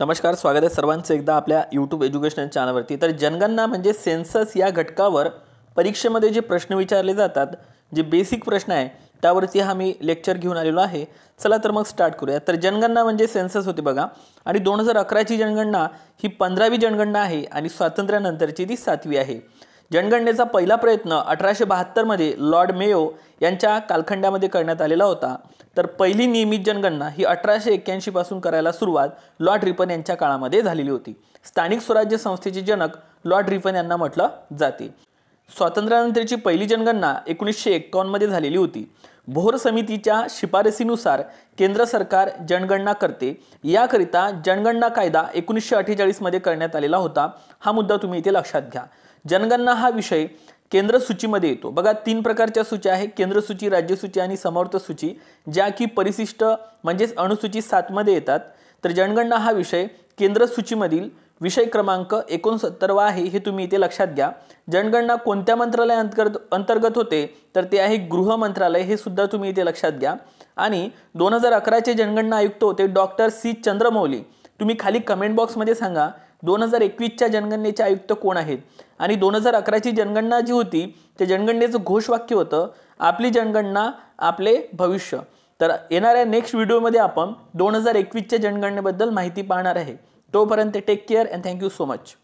नमस्कार स्वागत आहे सर्वांचं एकदा आपल्या यूट्यूब एज्युकेशन चॅनलवरती तर जनगणना म्हणजे सेन्सस या घटकावर परीक्षेमध्ये जे प्रश्न विचारले जातात जे बेसिक प्रश्न आहे त्यावरती हा मी लेक्चर घेऊन आलेलो आहे चला तर मग स्टार्ट करूया तर जनगणना म्हणजे सेन्सस होते बघा आणि दोन हजार अकराची जनगणना ही पंधरावी जनगणना आहे आणि स्वातंत्र्यानंतरची ती सातवी आहे जनगणनेचा पहिला प्रयत्न अठराशे बहात्तरमध्ये लॉर्ड मेयो यांच्या कालखंडामध्ये करण्यात आलेला होता तर पहिली नियमित जनगणना ही अठराशे एक्क्याऐंशीपासून करायला सुरुवात लॉर्ड रिपन यांच्या काळामध्ये झालेली होती स्थानिक स्वराज्य संस्थेचे जनक लॉर्ड रिपन यांना म्हटलं जाते स्वातंत्र्यानंतरची पहिली जनगणना एकोणीसशे एक्कावन्नमध्ये झालेली होती भोर समितीच्या शिफारसीनुसार केंद्र सरकार जनगणना करते याकरिता जनगणना कायदा एकोणीसशे अठ्ठेचाळीसमध्ये करण्यात आलेला होता हा मुद्दा तुम्ही इथे लक्षात घ्या जनगणना हा विषय केंद्र सूचीमध्ये येतो बघा तीन प्रकारच्या सूची आहे केंद्रसूची सूची राज्यसूची आणि समर्थ सूची ज्या की परिशिष्ट म्हणजेच अणुसूची सातमध्ये येतात तर जनगणना हा विषय केंद्र सूचीमधील विषय क्रमांक एकोणसत्तरवा आहे हे तुम्ही इथे लक्षात घ्या जनगणना कोणत्या मंत्रालया अंतर्गत होते तर ते आहे गृह मंत्रालय हे सुद्धा तुम्ही इथे लक्षात घ्या आणि दोन हजार अकराचे जनगणना आयुक्त होते डॉक्टर सी चंद्रमौली तुम्ही खाली कमेंट बॉक्समध्ये सांगा दोन हजार एकवीसच्या जनगणनेचे आयुक्त कोण आहेत आणि दोन हजार अकराची जनगणना जी होती त्या जनगणनेचं घोषवाक्य होतं आपली जनगणना आपले भविष्य तर येणाऱ्या नेक्स्ट व्हिडिओमध्ये आपण दोन हजार एकवीसच्या जनगणनेबद्दल माहिती पाहणार आहे तोपर्यंत take care and thank you so much